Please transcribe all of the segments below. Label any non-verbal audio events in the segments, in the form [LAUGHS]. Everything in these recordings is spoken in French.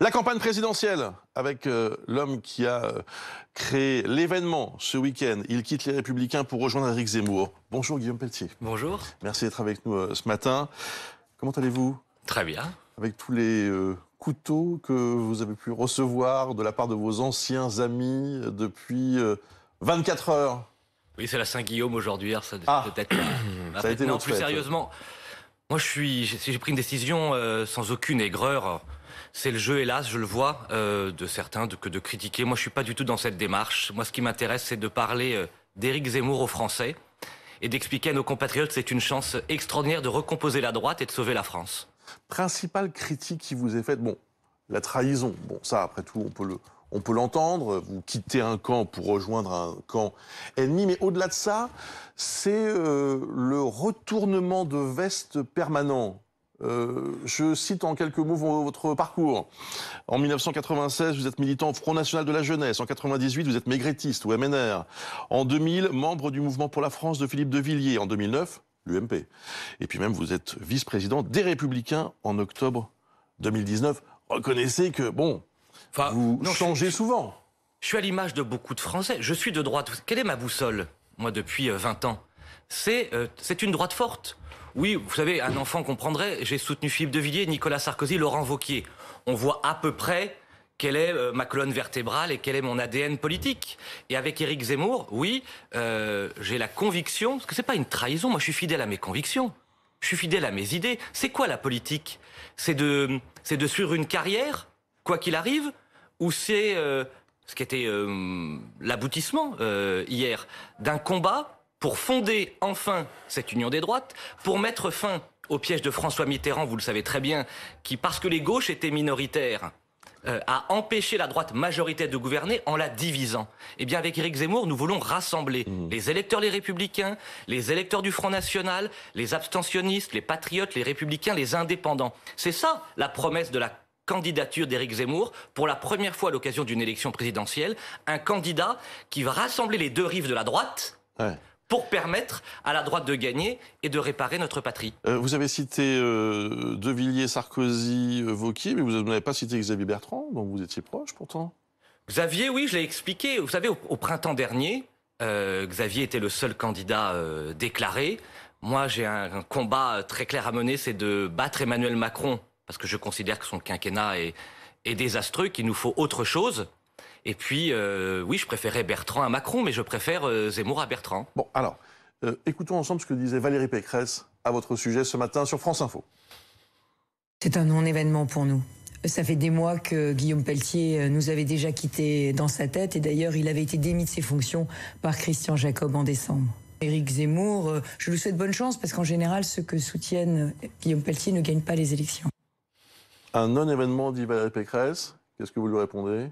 La campagne présidentielle, avec euh, l'homme qui a euh, créé l'événement ce week-end. Il quitte les Républicains pour rejoindre Eric Zemmour. Bonjour Guillaume Pelletier. Bonjour. Merci d'être avec nous euh, ce matin. Comment allez-vous Très bien. Avec tous les couteaux que vous avez pu recevoir de la part de vos anciens amis depuis 24 heures. Oui, c'est la Saint-Guillaume aujourd'hui, ça ah. peut-être. ça a ah, été non, plus sérieusement, moi je suis, j'ai pris une décision sans aucune aigreur c'est le jeu, hélas, je le vois, euh, de certains, de, que de critiquer. Moi, je suis pas du tout dans cette démarche. Moi, ce qui m'intéresse, c'est de parler euh, d'Éric Zemmour aux Français et d'expliquer à nos compatriotes que c'est une chance extraordinaire de recomposer la droite et de sauver la France. Principale critique qui vous est faite, bon, la trahison. Bon, ça, après tout, on peut l'entendre, vous quittez un camp pour rejoindre un camp ennemi, mais au-delà de ça, c'est euh, le retournement de veste permanent euh, je cite en quelques mots votre parcours. En 1996, vous êtes militant au Front National de la Jeunesse. En 1998, vous êtes maigrétiste ou MNR. En 2000, membre du Mouvement pour la France de Philippe de Villiers. En 2009, l'UMP. Et puis même, vous êtes vice-président des Républicains en octobre 2019. Reconnaissez que, bon, vous changez souvent. Je suis à l'image de beaucoup de Français. Je suis de droite. Quelle est ma boussole, moi, depuis 20 euh, ans euh, C'est une droite forte oui, vous savez, un enfant comprendrait. J'ai soutenu Philippe de Nicolas Sarkozy, Laurent Vauquier. On voit à peu près quelle est euh, ma colonne vertébrale et quel est mon ADN politique. Et avec Éric Zemmour, oui, euh, j'ai la conviction, parce que c'est pas une trahison, moi je suis fidèle à mes convictions, je suis fidèle à mes idées. C'est quoi la politique C'est de, c'est de suivre une carrière, quoi qu'il arrive, ou c'est euh, ce qui était l'aboutissement hier d'un combat pour fonder enfin cette union des droites, pour mettre fin au piège de François Mitterrand, vous le savez très bien, qui, parce que les gauches étaient minoritaires, euh, a empêché la droite majoritaire de gouverner en la divisant. Eh bien, avec Éric Zemmour, nous voulons rassembler mmh. les électeurs les républicains, les électeurs du Front National, les abstentionnistes, les patriotes, les républicains, les indépendants. C'est ça la promesse de la candidature d'Éric Zemmour, pour la première fois à l'occasion d'une élection présidentielle, un candidat qui va rassembler les deux rives de la droite pour permettre à la droite de gagner et de réparer notre patrie. Euh, vous avez cité euh, De Villiers, Sarkozy, euh, Vauquier, mais vous n'avez pas cité Xavier Bertrand, dont vous étiez proche pourtant. Xavier, oui, je l'ai expliqué. Vous savez, au, printemps dernier, Xavier était le seul candidat déclaré. Moi, j'ai un, combat très clair à mener, c'est de battre Emmanuel Macron, parce que je considère que son quinquennat est, est désastreux, qu'il nous faut autre chose. Et puis, euh, oui, je préférais Bertrand à Macron, mais je préfère euh, Zemmour à Bertrand. Bon, alors, euh, écoutons ensemble ce que disait Valérie Pécresse à votre sujet ce matin sur France Info. C'est un non-événement pour nous. Ça fait des mois que Guillaume Pelletier nous avait déjà quittés dans sa tête, et d'ailleurs, il avait été démis de ses fonctions par Christian Jacob en décembre. Éric Zemmour, je lui souhaite bonne chance parce qu'en général, ceux que soutiennent Guillaume Pelletier ne gagnent pas les élections. Un non-événement, dit Valérie Pécresse. Qu'est-ce que vous lui répondez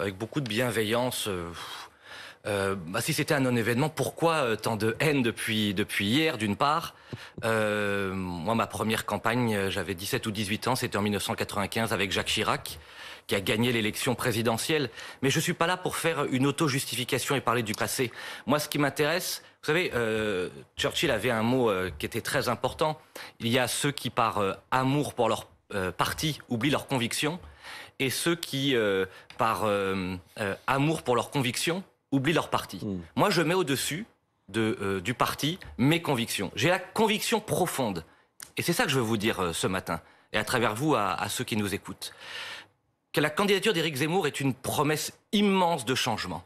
avec beaucoup de bienveillance. Euh, euh, bah, si c'était un non-événement, pourquoi euh, tant de haine depuis, depuis hier, d'une part Moi, ma première campagne, j'avais 17 ou 18 ans, c'était en 1995 avec Jacques Chirac qui a gagné l'élection présidentielle. Mais je ne suis pas là pour faire une auto-justification et parler du passé. Moi, ce qui m'intéresse, vous savez, Churchill avait un mot qui était très important. Il y a ceux qui, par amour pour leur parti, oublient leurs convictions et ceux qui, euh, par euh, euh, amour pour leurs convictions, oublient leur parti. Hmm. Moi, je mets au-dessus du parti mes convictions. J'ai la conviction profonde. Et c'est ça que je veux vous dire ce matin, et à travers vous, à, à ceux qui nous écoutent. Que la candidature d'Éric Zemmour est une promesse immense de changement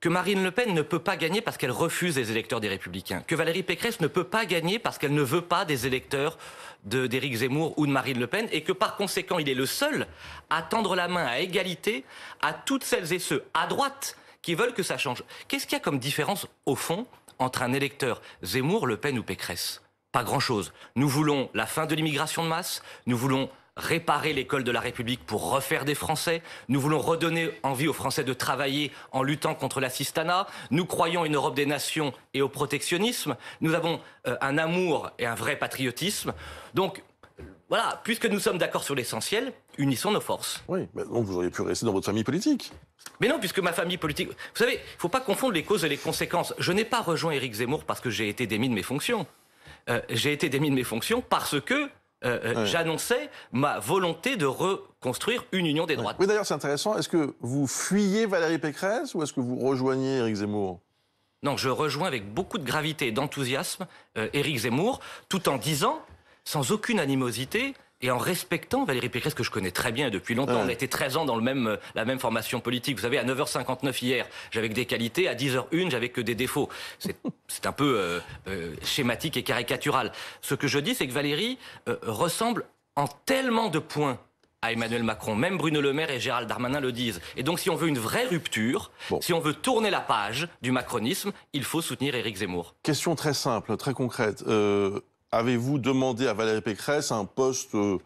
que Marine Le Pen ne peut pas gagner parce qu'elle refuse les électeurs des Républicains, que Valérie Pécresse ne peut pas gagner parce qu'elle ne veut pas des électeurs d'Éric Zemmour ou de Marine Le Pen, et que par conséquent, il est le seul à tendre la main à égalité à toutes celles et ceux à droite qui veulent que ça change. Qu'est-ce qu'il y a comme différence, au fond, entre un électeur Zemmour, Le Pen ou Pécresse pas grand-chose. Nous voulons la fin de l'immigration de masse, nous voulons réparer l'école de la République pour refaire des Français. Nous voulons redonner envie aux Français de travailler en luttant contre l'assistanat. Nous croyons une Europe des nations et au protectionnisme. Nous avons euh, un amour et un vrai patriotisme. Donc, voilà, puisque nous sommes d'accord sur l'essentiel, unissons nos forces. Oui, mais donc vous auriez pu rester dans votre famille politique. Mais non, puisque ma famille politique. Vous savez, il ne faut pas confondre les causes et les conséquences. Je n'ai pas rejoint Éric Zemmour parce que j'ai été démis de mes fonctions. Euh, j'ai été démis de mes fonctions parce que euh, euh, j'annonçais ma volonté de reconstruire une union des droites. Oui, d'ailleurs, c'est intéressant. Est-ce que vous fuyez Valérie Pécresse ou est-ce que vous rejoignez Éric Zemmour Non, je rejoins avec beaucoup de gravité et d'enthousiasme euh, Éric Zemmour, tout en disant, sans aucune animosité, et en respectant Valérie Pécresse, que je connais très bien depuis longtemps. On a été 13 ans dans le même, euh, la même formation politique. Vous savez, à 9h59 hier, j'avais que des qualités. À 10h01, j'avais que des défauts. C'est [LAUGHS] un peu euh, euh, schématique et caricatural. Ce que je dis, c'est que Valérie ressemble en tellement de points à Emmanuel Macron. Même Bruno Le Maire et Gérald Darmanin le disent. Et donc, si on veut une vraie rupture, si on veut tourner la page du macronisme, il faut soutenir Éric Zemmour. Question très simple, très concrète avez-vous demandé à Valérie Pécresse un poste euh,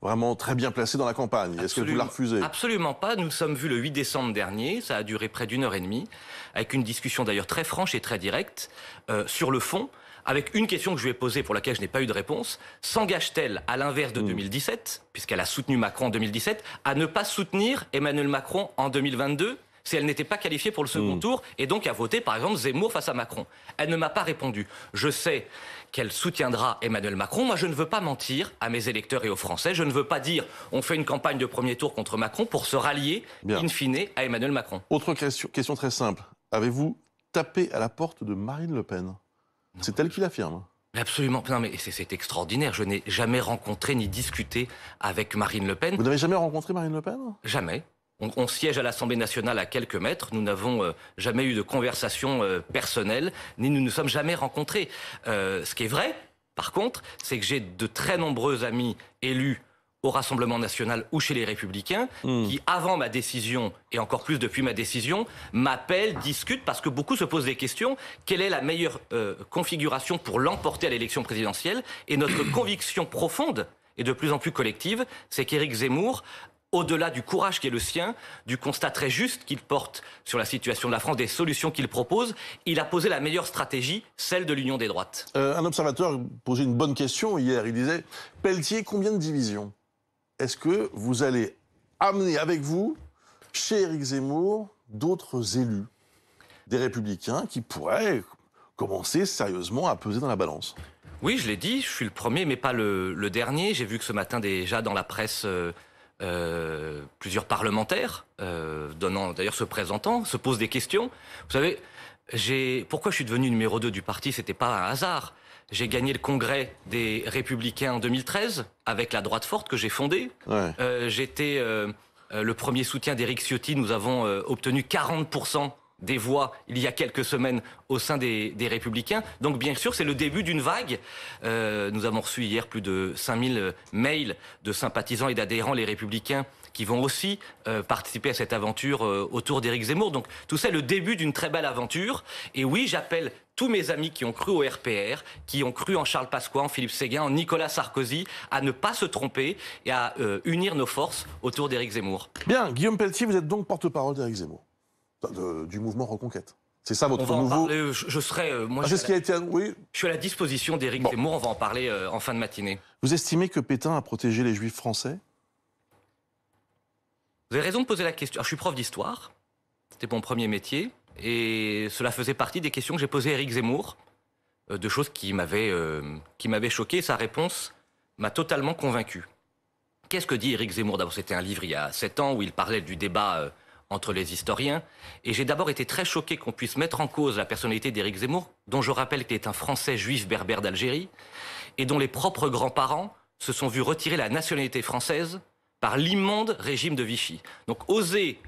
vraiment très bien placé dans la campagne Est-ce que vous la refusé ?— Absolument pas. Nous nous sommes vus le 8 décembre dernier. Ça a duré près d'une heure et demie, avec une discussion d'ailleurs très franche et très directe euh, sur le fond. Avec une question que je lui ai posée pour laquelle je n'ai pas eu de réponse, s'engage-t-elle, à l'inverse de 2017, hmm. puisqu'elle a soutenu Macron en 2017, à ne pas soutenir Emmanuel Macron en 2022 si elle n'était pas qualifiée pour le second hmm. tour et donc à voter par exemple Zemmour face à Macron. Elle ne m'a pas répondu. Je sais qu'elle soutiendra Emmanuel Macron. Moi, je ne veux pas mentir à mes électeurs et aux Français. Je ne veux pas dire on fait une campagne de premier tour contre Macron pour se rallier, in fine, à Emmanuel Macron. Autre question, question très simple. Avez-vous tapé à la porte de Marine Le Pen C'est elle qui l'affirme. Absolument. Non, mais c'est extraordinaire. Je n'ai jamais rencontré ni discuté avec Marine Le Pen. Vous n'avez jamais rencontré Marine Le Pen Jamais on, siège à l'Assemblée nationale à quelques mètres. Nous n'avons euh, jamais eu de conversation euh, personnelle, ni nous ne nous sommes jamais rencontrés. Euh, ce qui est vrai, par contre, c'est que j'ai de très nombreux amis élus au Rassemblement national ou chez les Républicains, hmm. qui, avant ma décision, et encore plus depuis ma décision, m'appellent, discutent, parce que beaucoup se posent des questions. Quelle est la meilleure configuration pour l'emporter à l'élection présidentielle Et notre [COUGHS] conviction profonde, et de plus en plus collective, c'est qu'Éric Zemmour au-delà du courage qui est le sien, du constat très juste qu'il porte sur la situation de la France, des solutions qu'il propose, il a posé la meilleure stratégie, celle de l'union des droites. Euh, un observateur posait une bonne question hier. Il disait Pelletier, combien de divisions Est-ce que vous allez amener avec vous, chez Éric Zemmour, d'autres élus des Républicains qui pourraient commencer sérieusement à peser dans la balance Oui, je l'ai dit, je suis le premier, mais pas le, dernier. J'ai vu que ce matin, déjà dans la presse. Euh, euh, plusieurs parlementaires, euh, donnant d'ailleurs se présentant, se posent des questions. Vous savez, j'ai pourquoi je suis devenu numéro 2 du parti, c'était pas un hasard. J'ai gagné le congrès des Républicains en 2013 avec la droite forte que j'ai fondée. Euh, j'étais le premier soutien d'Éric Ciotti. Nous avons obtenu 40 des voix il y a quelques semaines au sein des, Républicains. Donc bien sûr, c'est le début d'une vague. Euh, nous avons reçu hier plus de 5000 euh, mails de sympathisants et d'adhérents les Républicains qui vont aussi euh, participer à cette aventure autour d'Éric Zemmour. Donc tout ça le début d'une très belle aventure. Et oui, j'appelle tous mes amis qui ont cru au RPR, qui ont cru en Charles Pasqua, en Philippe Séguin, en Nicolas Sarkozy, à ne pas se tromper et à unir nos forces autour d'Éric Zemmour. Bien, Guillaume Pelletier, vous êtes donc porte-parole d'Éric Zemmour du mouvement Reconquête. C'est ça votre nouveau. je, serai. Euh, moi, ah, je, oui. je suis à la disposition d'Éric Zemmour. On va en parler euh, en fin de matinée. Vous estimez que Pétain a protégé les Juifs français Vous avez raison de poser la question. je suis prof d'histoire. C'était mon premier métier, et cela faisait partie des questions que j'ai posées à Éric Zemmour, euh, de choses qui m'avaient qui choqué. Sa réponse m'a totalement convaincu. Qu'est-ce que dit Éric Zemmour D'abord, c'était un livre il y a 7 ans où il parlait du débat entre les historiens, et j'ai d'abord été très choqué qu'on puisse mettre en cause la personnalité d'Éric Zemmour, dont je rappelle qu'il est un Français juif berbère d'Algérie, et dont les propres grands-parents se sont vus retirer la nationalité française par l'immonde régime de Vichy. Donc oser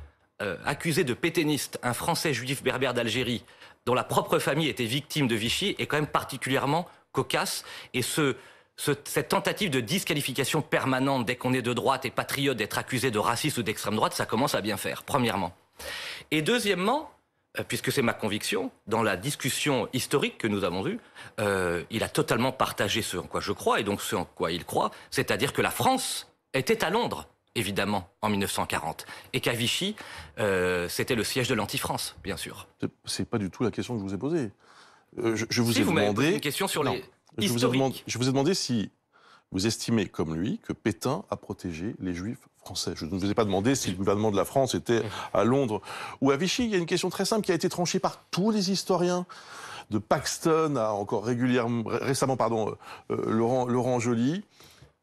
euh, accuser de péténiste un Français juif berbère d'Algérie dont la propre famille était victime de Vichy est quand même particulièrement cocasse, et ce cette tentative de disqualification permanente dès qu'on est de droite et patriote d'être accusé de racisme ou d'extrême droite, ça commence à bien faire, premièrement. Et deuxièmement, euh, puisque c'est ma conviction, dans la discussion historique que nous avons eue, euh, il a totalement partagé ce en quoi je crois et donc ce en quoi il croit, c'est-à-dire que la France était à Londres, évidemment, en 1940, et qu'à Vichy, euh, c'était le siège de l'anti-France, bien sûr. C'est pas du tout la question que je vous ai posée. je, vous si ai vous demandé une question sur les je vous, ai demandé, je vous ai demandé si vous estimez, comme lui, que Pétain a protégé les Juifs français. Je ne vous ai pas demandé si le gouvernement de la France était à Londres ou à Vichy. Il y a une question très simple qui a été tranchée par tous les historiens de Paxton à encore régulièrement, récemment, pardon, euh, euh, Laurent, Laurent Joly.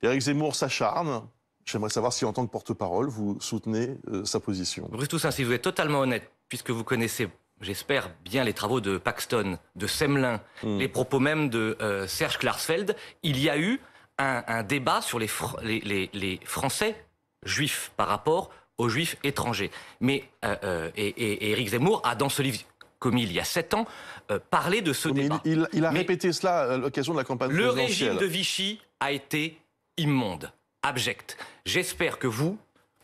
Éric Zemmour s'acharne. J'aimerais savoir si, en tant que porte-parole, vous soutenez euh, sa position. Bruce Toussaint, si vous êtes totalement honnête, puisque vous connaissez j'espère bien les travaux de Paxton, de Semelin, hmm. les propos même de euh, Serge Klarsfeld, il y a eu un, débat sur les, Français juifs par rapport aux juifs étrangers. Mais euh, euh et, Zemmour a dans ce livre commis il y a sept ans, euh, parlé de ce débat. Il, a répété cela à l'occasion de la campagne Le régime de Vichy a été immonde, abject. J'espère que vous,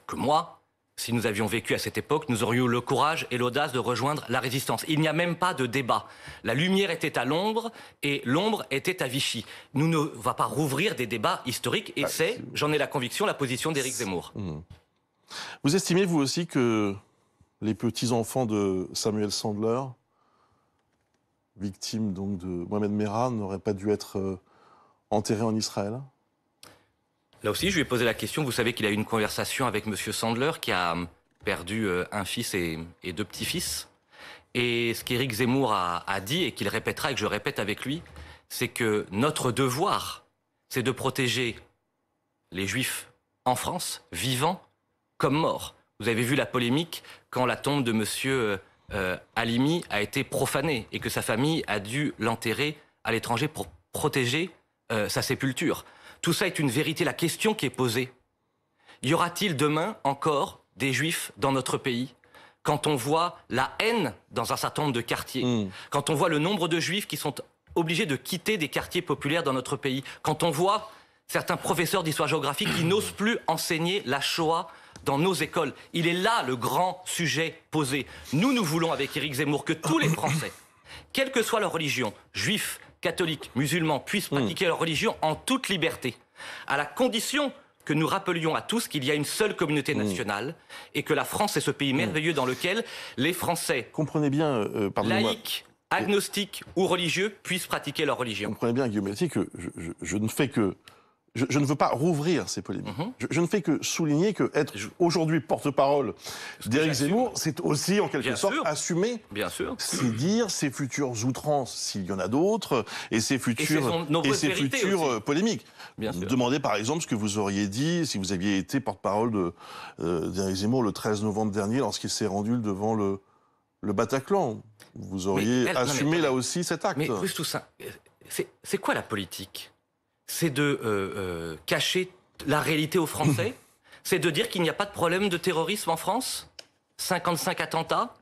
que moi, si nous avions vécu à cette époque, nous aurions eu le courage et l'audace de rejoindre la résistance. Il n'y a même pas de débat. La lumière était à l'ombre et l'ombre était à Vichy. Nous ne va pas rouvrir des débats historiques et bah, c'est, j'en ai la conviction, la position d'Éric Zemmour. Mmh. Vous estimez, vous aussi, que les petits-enfants de Samuel Sandler, victimes donc de Mohamed Merah, n'auraient pas dû être euh, enterrés en Israël Là aussi, je lui ai posé la question. Vous savez qu'il a eu une conversation avec M. Sandler, qui a hum, perdu euh, un fils et, deux petits-fils. Et ce qu'Éric Zemmour a, dit, et qu'il répétera et que je répète avec lui, c'est que notre devoir, c'est de protéger les juifs en France, vivants comme morts. Vous avez vu la polémique quand la tombe de M. Euh, euh, Alimi a été profanée et que sa famille a dû l'enterrer à l'étranger pour protéger sa sépulture. Tout ça est une vérité. La question qui est posée, y aura-t-il demain encore des juifs dans notre pays Quand on voit la haine dans un certain nombre de quartiers, hmm. quand on voit le nombre de juifs qui sont obligés de quitter des quartiers populaires dans notre pays, quand on voit certains professeurs dhistoire géographique qui [COUGHS] n'osent plus enseigner la Shoah dans nos écoles, il est là le grand sujet posé. Nous, nous voulons, avec Éric Zemmour, que tous les [COUGHS] Français, quelle que soit leur religion, juifs, catholiques, musulmans puissent hmm. pratiquer leur religion en toute liberté, à la condition que nous rappelions à tous qu'il y a une seule communauté hmm. nationale et que la France est ce pays hmm. merveilleux dans lequel les Français, euh, euh, laïcs, agnostiques ou religieux puissent pratiquer leur religion. Comprenez bien, Guillaume que je, ne fais que je, ne veux pas rouvrir ces polémiques. Mhm. je, ne fais que souligner que être aujourd'hui porte-parole d'Éric Zemmour, c'est aussi en quelque sorte assumer Bien sûr. ses dires, ses futures outrances, s'il y en a d'autres, et ses futures, et, futures euh, polémiques. Demandez par exemple ce que vous auriez dit si vous aviez été porte-parole euh, d'Éric Zemmour le 13 novembre dernier lorsqu'il s'est rendu devant le, le Bataclan. Vous auriez assumé là aussi cet acte. Mais plus tout ça, c'est quoi la politique c'est de euh, euh, cacher la réalité aux Français, [LAUGHS] c'est de dire qu'il n'y a pas de problème de terrorisme en France. 55 attentats,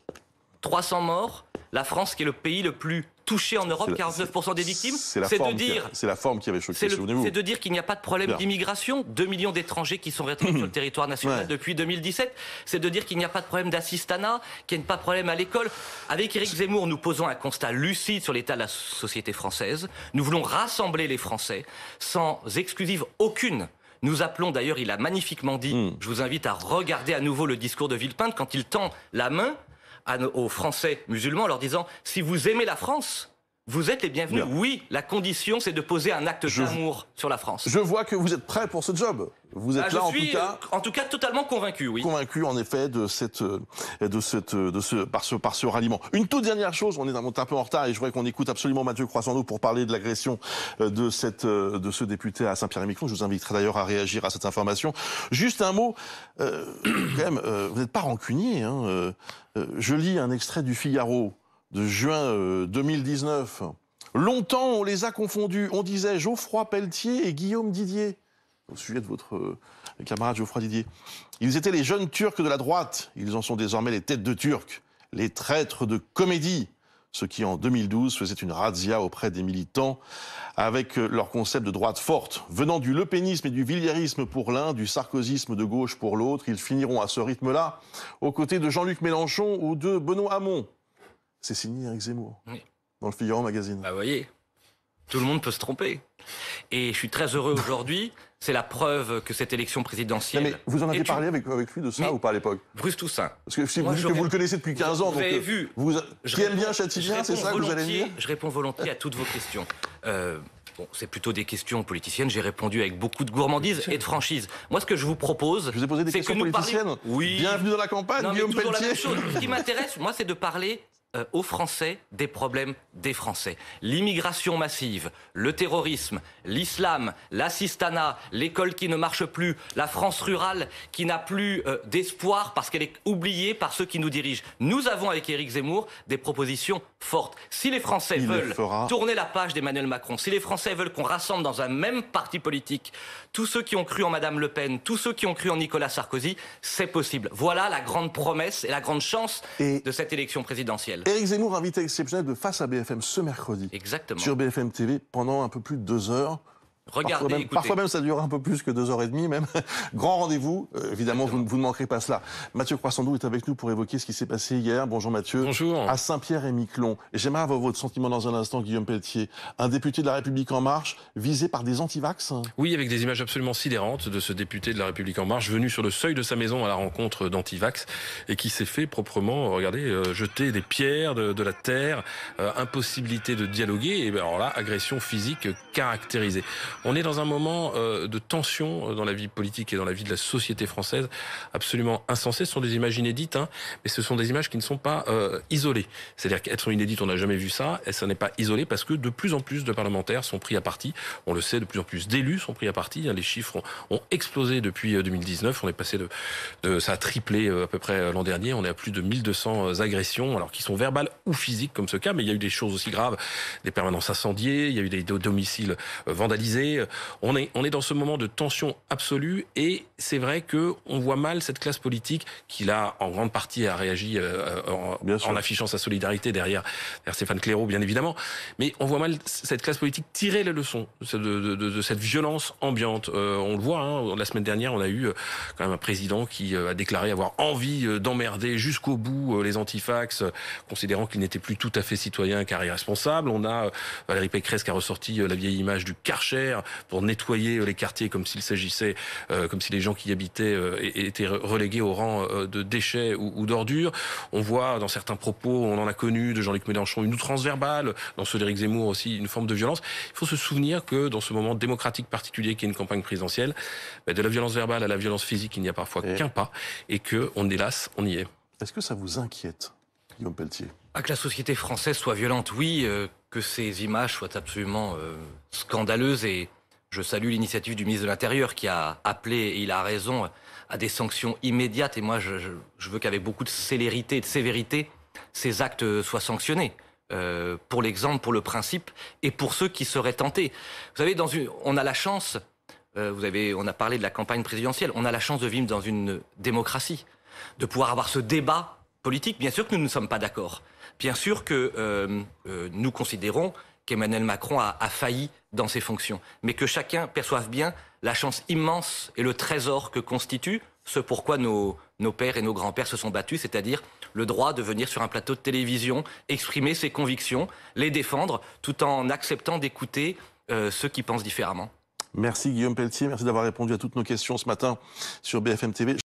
300 morts, la France qui est le pays le plus touché en Europe, 49% des victimes. C'est de dire. C'est la forme qui avait choqué, souvenez-vous. C'est de dire qu'il n'y a pas de problème d'immigration. 2 millions d'étrangers qui sont rétablis sur le [CLEARS THROAT] territoire national depuis 2017. C'est de dire qu'il n'y a pas de problème d'assistanat, qu'il n'y a pas de problème à l'école. Avec Éric Zemmour, nous posons un constat lucide sur l'état de la société française. Nous voulons rassembler les Français sans exclusive aucune. Nous appelons d'ailleurs, il a magnifiquement dit, hmm. je vous invite à regarder à nouveau le discours de Villepinte quand il tend la main aux Français musulmans en leur disant si vous aimez la France, vous êtes les bienvenus. Oui, la condition, c'est de poser un acte d'amour sur la France. Je vois que vous êtes prêt pour ce job. Vous êtes ah, là, je en suis, tout cas. En tout cas, totalement convaincu, oui. Convaincu, en effet, de cette, euh, de cette, euh, de ce, par ce, par ce ralliement. Une toute dernière chose, on est un peu en retard et je voudrais qu'on écoute absolument Mathieu Croissando pour parler de l'agression euh, de cette, de ce député à Saint-Pierre-et-Miquelon. Je vous inviterai d'ailleurs à réagir à cette information. Juste un mot, euh, [CLEARS THROAT] quand même, vous n'êtes pas rancunier, hein, euh, je lis un extrait du Figaro de juin 2019. Euh, Longtemps, on les a confondus. On disait Geoffroy Pelletier et Guillaume Didier. Au sujet de votre euh, camarade Geoffroy Didier. Ils étaient les jeunes Turcs de la droite. Ils en sont désormais les têtes de Turcs, les traîtres de comédie. Ce qui, en 2012, faisait une razzia auprès des militants avec euh, leur concept de droite forte. Venant du lepénisme et du villiérisme pour l'un, du sarkozisme de gauche pour l'autre, ils finiront à ce rythme-là aux côtés de Jean-Luc Mélenchon ou de Benoît Hamon. C'est signé Eric Zemmour. Dans le Figaro Magazine. Bah, vous voyez, tout le monde peut se tromper. Et je suis très heureux aujourd'hui. [LAUGHS] C'est la preuve que cette élection présidentielle. mais vous en avez parlé avec, avec, lui de ça ou pas à l'époque Bruce Toussaint. Parce que, vous, le connaissez depuis 15 ans. Vous avez euh, vu. qui aime bien Châtillien, c'est ça que vous allez dire Je réponds volontiers à toutes vos questions. Euh, bon, c'est plutôt des questions politiciennes. J'ai répondu avec beaucoup de gourmandise et de franchise. Moi, ce que je vous propose, je vous ai posé des questions politiciennes. Oui. Bienvenue dans la campagne, Guillaume Pelletier. ce qui m'intéresse, moi, c'est de parler euh, aux Français des problèmes des Français. L'immigration massive, le terrorisme, l'islam, l'assistanat, l'école qui ne marche plus, la France rurale qui n'a plus euh, d'espoir parce qu'elle est oubliée par ceux qui nous dirigent. Nous avons avec Éric Zemmour des propositions fortes. Si les Français veulent tourner la page d'Emmanuel Macron, si les Français veulent qu'on rassemble dans un même parti politique tous ceux qui ont cru en Madame Le Pen, tous ceux qui ont cru en Nicolas Sarkozy, c'est possible. Voilà la grande promesse et la grande chance de cette élection présidentielle. Éric Zemmour, invité exceptionnel de Face à BFM ce mercredi. Exactement. Sur BFM TV pendant un peu plus de deux heures. Regardez, parfois, même, parfois même, ça dure un peu plus que deux heures et demie, même. [LAUGHS] Grand rendez-vous. Euh, évidemment, vous, vous, ne manquerez pas cela. Mathieu Croissandou est avec nous pour évoquer ce qui s'est passé hier. Bonjour Mathieu. Bonjour. À Saint-Pierre-et-Miquelon. J'aimerais avoir votre sentiment dans un instant, Guillaume Pelletier. Un député de La République En Marche visé par des antivax Oui, avec des images absolument sidérantes de ce député de La République En Marche venu sur le seuil de sa maison à la rencontre d'antivax et qui s'est fait proprement, euh, regardez, euh, jeter des pierres, de, la terre, impossibilité de dialoguer. Et bien alors là, agression physique caractérisée. On est dans un moment euh, de tension euh, dans la vie politique et dans la vie de la société française absolument insensé. Ce sont des images inédites, hein, mais ce sont des images qui ne sont pas euh, isolées. C'est-à-dire qu'elles sont inédites, on n'a jamais vu ça, et ça n'est pas isolé parce que de plus en plus de parlementaires sont pris à partie. On le sait, de plus en plus d'élus sont pris à partie. Hein. les chiffres ont, explosé depuis 2019. On est passé de, ça a triplé à peu près l'an dernier. On est à plus de 1200 agressions, alors qui sont verbales ou physiques comme ce cas, mais il y a eu des choses aussi graves, des permanences incendiées, il y a eu des domiciles vandalisés euh, on est on est dans ce moment de tension absolue et c'est vrai que on voit mal cette classe politique qui là en grande partie a réagi euh, euh, en, en, affichant sa solidarité derrière, derrière, Stéphane Clairaut bien évidemment, mais on voit mal cette classe politique tirer les leçons de, de, de, de cette violence ambiante. on le voit hein, la semaine dernière, on a eu quand même un président qui a déclaré avoir envie d'emmerder jusqu'au bout les antifax, considérant qu'il n'était plus tout à fait citoyen car irresponsable. On a Valérie Pécresse qui a ressorti la vieille image du Karcher pour nettoyer euh, les quartiers comme s'il s'agissait, euh, comme si les gens qui y habitaient euh, étaient relégués au rang de déchets ou, d'ordures. On voit dans certains propos, on en a connu de Jean-Luc Mélenchon, une outrance verbale, dans ceux d'Éric Zemmour aussi, une forme de violence. Il faut se souvenir que dans ce moment démocratique particulier qui est une campagne présidentielle, bah, de la violence verbale à la violence physique, il n'y a parfois qu'un pas, et que, on hélas, on y est. Est-ce que ça vous inquiète, Guillaume Pelletier À ah, Que la société française soit violente, oui que ces images soient absolument euh, scandaleuses et je salue l'initiative du ministre de l'Intérieur qui a appelé, et il a raison, à des sanctions immédiates. Et moi, je, veux qu'avec beaucoup de célérité et de sévérité, ces actes soient sanctionnés. Euh, pour l'exemple, pour le principe, et pour ceux qui seraient tentés. Vous savez, dans on a la chance, euh, vous avez, on a parlé de la campagne présidentielle, on a la chance de vivre dans une démocratie, de pouvoir avoir ce débat politique. Bien sûr que nous ne sommes pas d'accord. Bien sûr que euh, euh, nous considérons qu'Emmanuel Macron a, failli dans ses fonctions, mais que chacun perçoive bien la chance immense et le trésor que constitue ce pourquoi nos, nos pères et nos grands-pères se sont battus, c'est-à-dire le droit de venir sur un plateau de télévision, exprimer ses convictions, les défendre, tout en acceptant d'écouter euh, ceux qui pensent différemment. Merci Guillaume Pelletier, merci d'avoir répondu à toutes nos questions ce matin sur BFM TV.